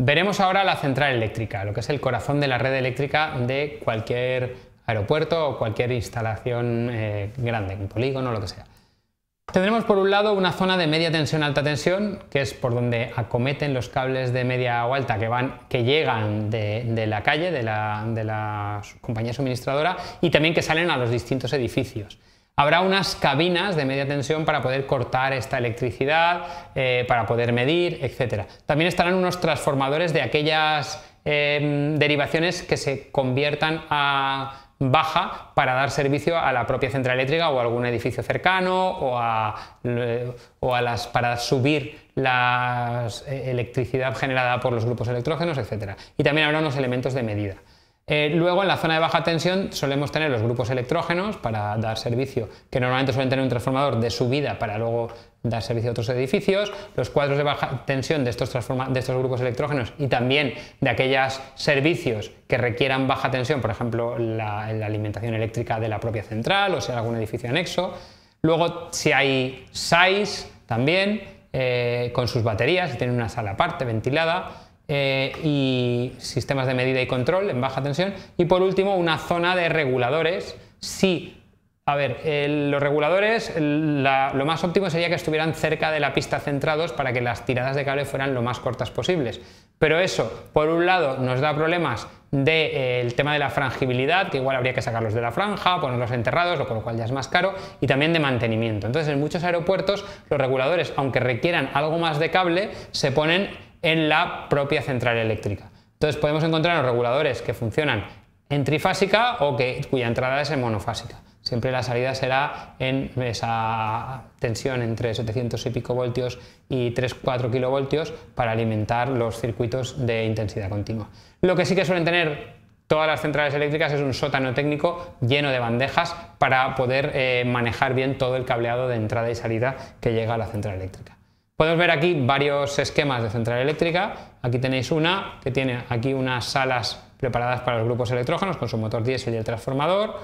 Veremos ahora la central eléctrica, lo que es el corazón de la red eléctrica de cualquier aeropuerto o cualquier instalación eh, grande, un polígono, o lo que sea. Tendremos por un lado una zona de media tensión alta tensión, que es por donde acometen los cables de media o alta que, van, que llegan de, la calle, de de la compañía suministradora, y también que salen a los distintos edificios. Habrá unas cabinas de media tensión para poder cortar esta electricidad, eh, para poder medir, etc. También estarán unos transformadores de aquellas eh, derivaciones que se conviertan a baja para dar servicio a la propia central eléctrica o a algún edificio cercano o a, eh, las para subir la electricidad generada por los grupos electrógenos, etc. Y también habrá unos elementos de medida. Eh, luego en la zona de baja tensión solemos tener los grupos electrógenos para dar servicio, que normalmente suelen tener un transformador de subida para luego dar servicio a otros edificios, los cuadros de baja tensión de estos, grupos electrógenos y también de aquellos servicios que requieran baja tensión, por ejemplo la, alimentación eléctrica de la propia central o sea algún edificio anexo. Luego si hay SAIS también eh, con sus baterías, si tienen una sala aparte ventilada. Eh, y sistemas de medida y control en baja tensión. Y por último, una zona de reguladores. Si, a ver, los reguladores, lo más óptimo sería que estuvieran cerca de la pista centrados para que las tiradas de cable fueran lo más cortas posibles. Pero eso, por un lado, nos da problemas del eh, tema de la frangibilidad, que igual habría que sacarlos de la franja, ponerlos enterrados, con lo cual ya es más caro, y también de mantenimiento. Entonces, en muchos aeropuertos, los reguladores, aunque requieran algo más de cable, se ponen en la propia central eléctrica. Entonces podemos encontrar los reguladores que funcionan en trifásica o que, cuya entrada es en monofásica. Siempre la salida será en esa tensión entre 700 y pico voltios y 3-4 kilovoltios para alimentar los circuitos de intensidad continua. Lo que sí que suelen tener todas las centrales eléctricas es un sótano técnico lleno de bandejas para poder eh, manejar bien todo el cableado de entrada y salida que llega a la central eléctrica. Podemos ver aquí varios esquemas de central eléctrica. Aquí tenéis una que tiene aquí unas salas preparadas para los grupos electrógenos con su motor diésel y el transformador,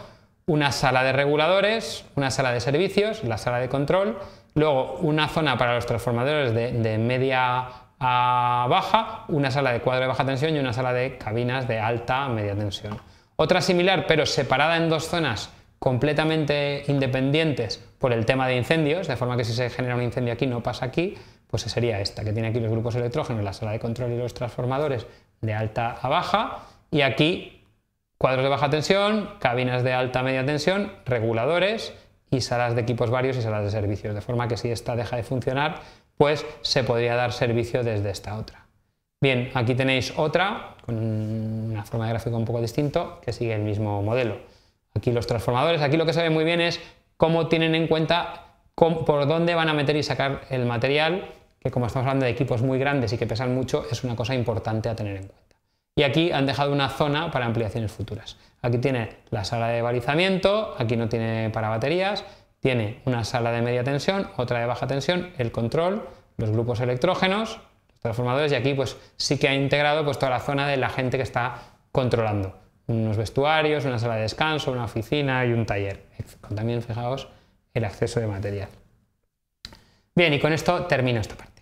una sala de reguladores, una sala de servicios, la sala de control, luego una zona para los transformadores de, de media a baja, una sala de cuadro de baja tensión y una sala de cabinas de alta a media tensión. Otra similar pero separada en dos zonas completamente independientes por el tema de incendios, de forma que si se genera un incendio aquí no pasa aquí, pues sería esta, que tiene aquí los grupos electrógenos, la sala de control y los transformadores de alta a baja, y aquí cuadros de baja tensión, cabinas de alta a media tensión, reguladores y salas de equipos varios y salas de servicios, de forma que si esta deja de funcionar, pues se podría dar servicio desde esta otra. Bien, aquí tenéis otra, con una forma de gráfico un poco distinto, que sigue el mismo modelo aquí los transformadores, aquí lo que se ve muy bien es cómo tienen en cuenta por dónde van a meter y sacar el material, que como estamos hablando de equipos muy grandes y que pesan mucho, es una cosa importante a tener en cuenta. Y aquí han dejado una zona para ampliaciones futuras. Aquí tiene la sala de balizamiento, aquí no tiene para baterías, tiene una sala de media tensión, otra de baja tensión, el control, los grupos electrógenos, los transformadores y aquí pues sí que ha integrado pues toda la zona de la gente que está controlando unos vestuarios, una sala de descanso, una oficina y un taller. También fijaos el acceso de material. Bien, y con esto termino esta parte.